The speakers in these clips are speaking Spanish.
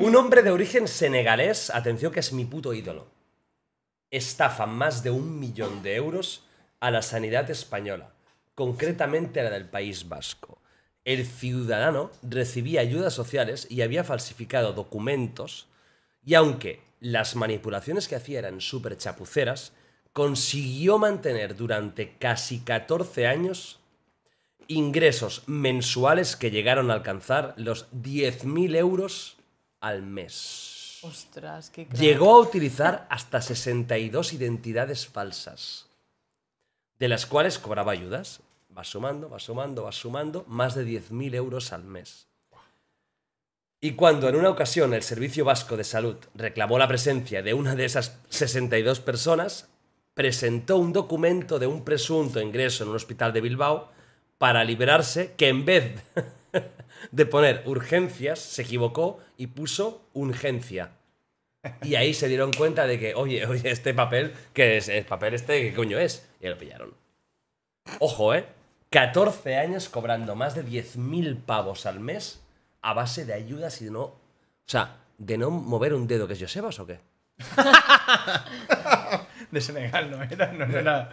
Un hombre de origen senegalés, atención que es mi puto ídolo, estafa más de un millón de euros a la sanidad española, concretamente a la del País Vasco. El ciudadano recibía ayudas sociales y había falsificado documentos y aunque las manipulaciones que hacía eran súper chapuceras, consiguió mantener durante casi 14 años ingresos mensuales que llegaron a alcanzar los 10.000 euros al mes. Ostras, qué Llegó a utilizar hasta 62 identidades falsas, de las cuales cobraba ayudas. Va sumando, va sumando, va sumando, más de 10.000 euros al mes. Y cuando en una ocasión el Servicio Vasco de Salud reclamó la presencia de una de esas 62 personas, presentó un documento de un presunto ingreso en un hospital de Bilbao para liberarse que en vez de poner urgencias se equivocó y puso urgencia. Y ahí se dieron cuenta de que, oye, oye, este papel, que es el papel este, ¿qué coño es? Y lo pillaron. Ojo, ¿eh? 14 años cobrando más de 10.000 pavos al mes a base de ayudas y de no. O sea, de no mover un dedo, que es Josebas o qué. de Senegal, no era, no era.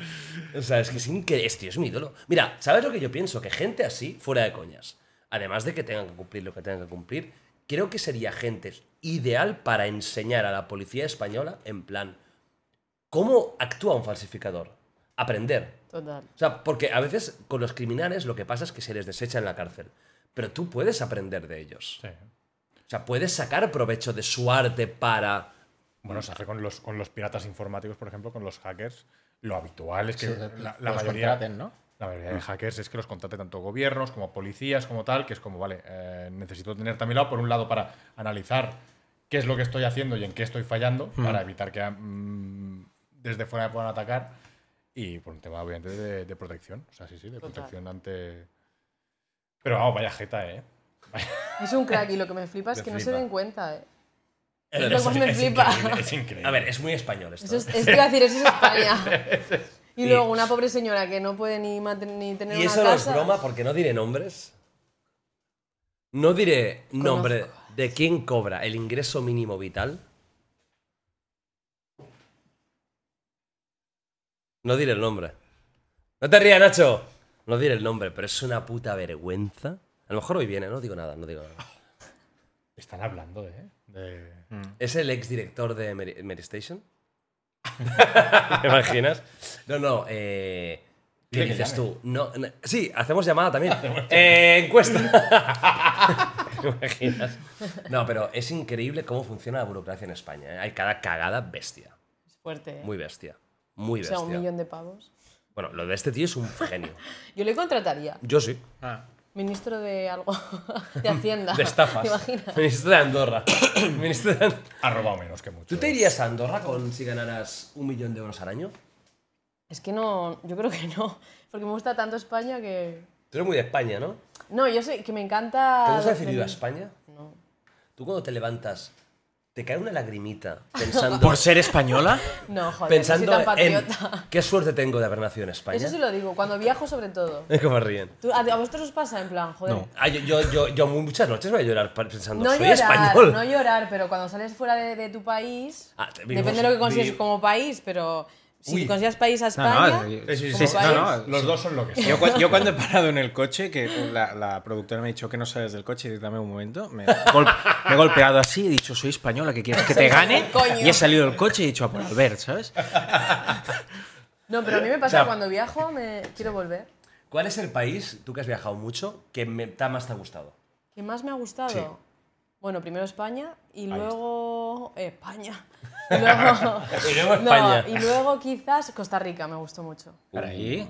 O sea, es que es que tío, es mi ídolo. Mira, ¿sabes lo que yo pienso? Que gente así, fuera de coñas, además de que tengan que cumplir lo que tengan que cumplir, creo que sería gente ideal para enseñar a la policía española, en plan, cómo actúa un falsificador. Aprender. Total. O sea, porque a veces con los criminales lo que pasa es que se les desecha en la cárcel. Pero tú puedes aprender de ellos. O sea, puedes sacar provecho de su arte para bueno, se hace con los, con los piratas informáticos, por ejemplo, con los hackers. Lo habitual es que la, mayoría. ¿no? La mayoría de mm. hackers es que los contrate tanto gobiernos como policías, como tal, que es como, vale, eh, necesito tener también lado, por un lado, para analizar qué es lo que estoy haciendo y en qué estoy fallando, mm. para evitar que mm, desde fuera me puedan atacar. Y por un tema, obviamente, de, protección. O sea, sí, sí, de protección ante. Pero vamos, vaya jeta, ¿eh? Es un crack y lo que me flipa es que no se den cuenta, ¿eh? me flipa. es increíble. A ver, es muy español esto. es, que decir, eso es España. Y luego una pobre señora que no puede ni, tener una Y eso no es broma porque no diré nombres. No diré nombre de quién cobra el ingreso mínimo vital. No diré el nombre. No te rías, Nacho. No diré el nombre, pero es una puta vergüenza. A lo mejor hoy viene, no digo nada, no digo nada. Están hablando, ¿eh? Mm. ¿Es el exdirector de Mary, Station? ¿Te imaginas? No, no, eh, ¿Qué dices tú? No, sí, hacemos llamada también. Eh, encuesta. ¿Te imaginas? No, pero es increíble cómo funciona la burocracia en España. ¿eh? Hay cada cagada bestia. Es fuerte, Muy bestia. Muy o sea, un millón de pavos. Bueno, lo de este tío es un genio. Yo le contrataría. Yo sí. Ah. Ministro de algo, de Hacienda. De estafas. ¿Te imaginas? Ministro de Andorra. Ministro de Ha robado menos que mucho. ¿Tú te eh. irías a Andorra con, si ganaras un millón de euros al año? Es que no, yo creo que no, porque me gusta tanto España que... Tú eres muy de España, ¿no? No, yo sé que me encanta... ¿Te gusta decidido a España? No. ¿Tú cuando te levantas te cae una lagrimita pensando... ¿Por ser española? No, joder, pensando en qué suerte tengo de haber nacido en España. Eso sí lo digo, cuando viajo sobre todo. Es como ríen. a, vosotros os pasa en plan, joder? No. Ah, yo, muchas noches voy a llorar pensando, soy español. No llorar, pero cuando sales fuera de, tu país, ah, depende de lo que consideres como país, pero si Uy. consideras país España. Eh, no, no, los dos son lo que son. Yo, cuando he parado en el coche, que la, productora me ha dicho que no sales del coche, y dame un momento, me, he golpeado así, he dicho, soy española, que quieres que te gane, y he salido del coche y he dicho, a por Albert, ¿sabes? No, pero a mí me pasa cuando viajo, me quiero volver. ¿Cuál es el país, tú que has viajado mucho, que más te ha gustado? ¿Qué más me ha gustado? Bueno, primero España y luego España. Y luego, España. y luego quizás Costa Rica, me gustó mucho. Caray,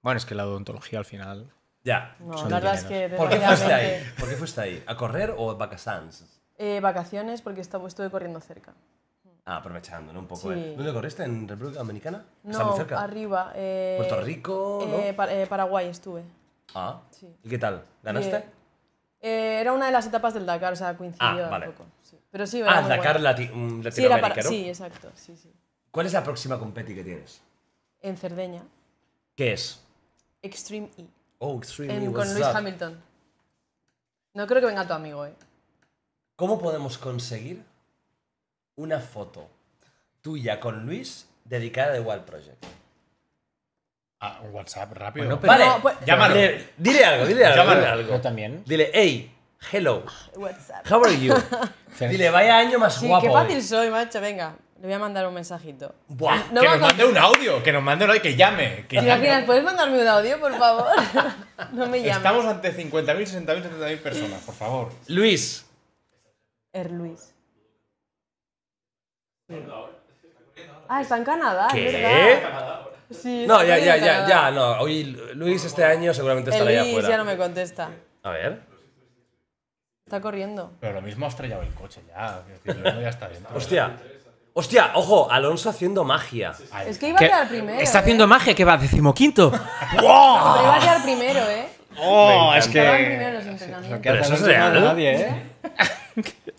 Bueno, es que la odontología al final. Ya. No, la verdad es que. ¿Por qué fuiste ahí? ¿Por qué fuiste ahí? ¿A correr o vacaciones? Eh, vacaciones, porque estuve corriendo cerca. Ah, aprovechando, ¿no? Un poco. ¿eh? ¿Dónde corriste? ¿En República Dominicana? No, arriba. Eh, ¿Puerto Rico? Paraguay estuve. Ah. ¿Y qué tal? ¿Ganaste? Eh, era una de las etapas del Dakar, o sea, coincidió ah, poco. Pero sí, Ah, el Dakar latinoamericano. Lati mm, sí, exacto. ¿Cuál es la próxima competi que tienes? En Cerdeña. ¿Qué es? Extreme E. Oh, Extreme E. Con Luis Hamilton. No creo que venga tu amigo, ¿eh? ¿Cómo podemos conseguir una foto tuya con Luis dedicada de Wild Project? un WhatsApp rápido. Bueno, no, pues, Dile, algo, dile algo. Yo también. Dile, hey, hello. WhatsApp. How are you? dile, vaya año más sí, guapo. Qué fácil soy, macho, venga. Le voy a mandar un mensajito. no que nos mande un audio, que nos mande un audio, que llame. Que ¿puedes mandarme un audio, por favor? no me llames. Estamos ante 50.000, 60.000, 70.000 personas, por favor. Luis. Er Luis. Ah, está en Canadá, ¿Qué? ¿verdad? no, ya, ya, ya, ya, no. Hoy Luis este año seguramente estará allá afuera. Luis ya no me contesta. A ver. Está corriendo. Pero lo mismo ha estrellado el coche ya. Hostia. Hostia, ojo, Alonso haciendo magia. Es que iba a quedar primero. Está ¿eh? haciendo magia, que va decimoquinto. ¡Wow! Pero iba a quedar primero, ¿eh? Oh, es que. Pero eso es real. Nadie, ¿eh?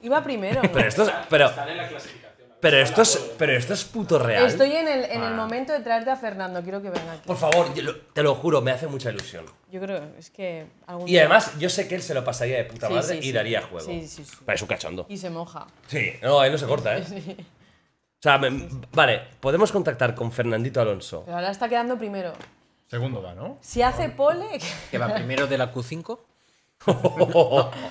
iba primero. ¿no? Pero esto es, en la clasificación. Pero esto es, pero esto es puto real. Estoy en el, ah. momento de traerte a Fernando, quiero que venga aquí. Por favor, te lo juro, me hace mucha ilusión. Yo creo, es que Y además, yo sé que él se lo pasaría de puta madre y daría juego. Sí, sí, sí. cachondo. Y se moja. Sí, no, él no se corta, ¿eh? O sea, vale, podemos contactar con Fernandito Alonso. Pero ahora está quedando primero. Segundo va, ¿no? Si hace pole... que va primero de la Q5.